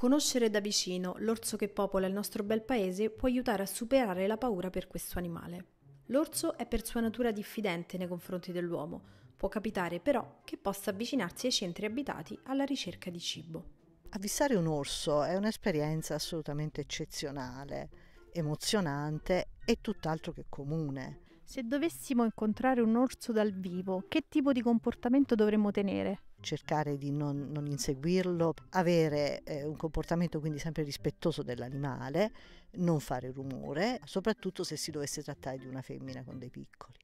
Conoscere da vicino l'orso che popola il nostro bel paese può aiutare a superare la paura per questo animale. L'orso è per sua natura diffidente nei confronti dell'uomo, può capitare però che possa avvicinarsi ai centri abitati alla ricerca di cibo. Avvistare un orso è un'esperienza assolutamente eccezionale, emozionante e tutt'altro che comune. Se dovessimo incontrare un orso dal vivo, che tipo di comportamento dovremmo tenere? cercare di non, non inseguirlo, avere eh, un comportamento quindi sempre rispettoso dell'animale, non fare rumore, soprattutto se si dovesse trattare di una femmina con dei piccoli.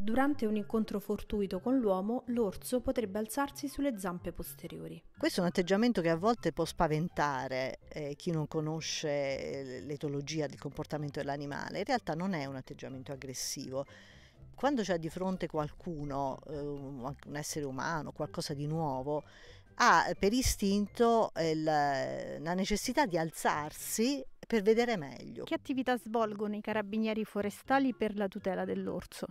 Durante un incontro fortuito con l'uomo, l'orso potrebbe alzarsi sulle zampe posteriori. Questo è un atteggiamento che a volte può spaventare eh, chi non conosce eh, l'etologia del comportamento dell'animale. In realtà non è un atteggiamento aggressivo, quando c'è di fronte qualcuno, eh, un essere umano, qualcosa di nuovo, ha per istinto la necessità di alzarsi per vedere meglio. Che attività svolgono i carabinieri forestali per la tutela dell'orso?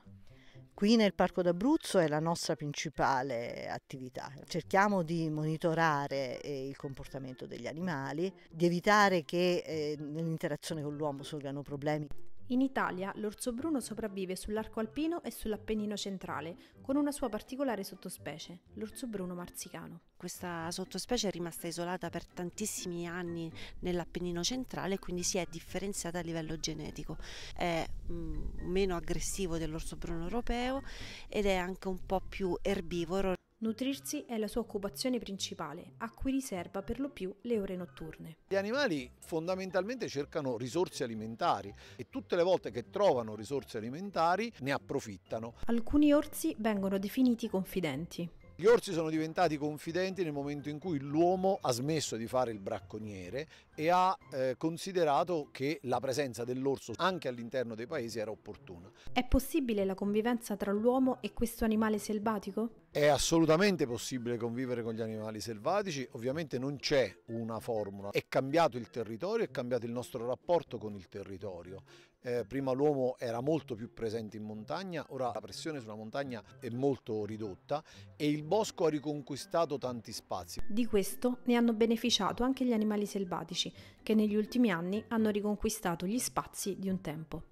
Qui nel Parco d'Abruzzo è la nostra principale attività. Cerchiamo di monitorare eh, il comportamento degli animali, di evitare che eh, nell'interazione con l'uomo sorgano problemi in Italia l'orso bruno sopravvive sull'arco alpino e sull'Appennino centrale, con una sua particolare sottospecie, l'orso bruno marzicano. Questa sottospecie è rimasta isolata per tantissimi anni nell'Appennino centrale e quindi si è differenziata a livello genetico. È mm, meno aggressivo dell'orso bruno europeo ed è anche un po' più erbivoro. Nutrirsi è la sua occupazione principale, a cui riserva per lo più le ore notturne. Gli animali fondamentalmente cercano risorse alimentari e tutte le volte che trovano risorse alimentari ne approfittano. Alcuni orsi vengono definiti confidenti. Gli orsi sono diventati confidenti nel momento in cui l'uomo ha smesso di fare il bracconiere e ha eh, considerato che la presenza dell'orso anche all'interno dei paesi era opportuna. È possibile la convivenza tra l'uomo e questo animale selvatico? È assolutamente possibile convivere con gli animali selvatici, ovviamente non c'è una formula, è cambiato il territorio, è cambiato il nostro rapporto con il territorio. Eh, prima l'uomo era molto più presente in montagna, ora la pressione sulla montagna è molto ridotta e il bosco ha riconquistato tanti spazi. Di questo ne hanno beneficiato anche gli animali selvatici, che negli ultimi anni hanno riconquistato gli spazi di un tempo.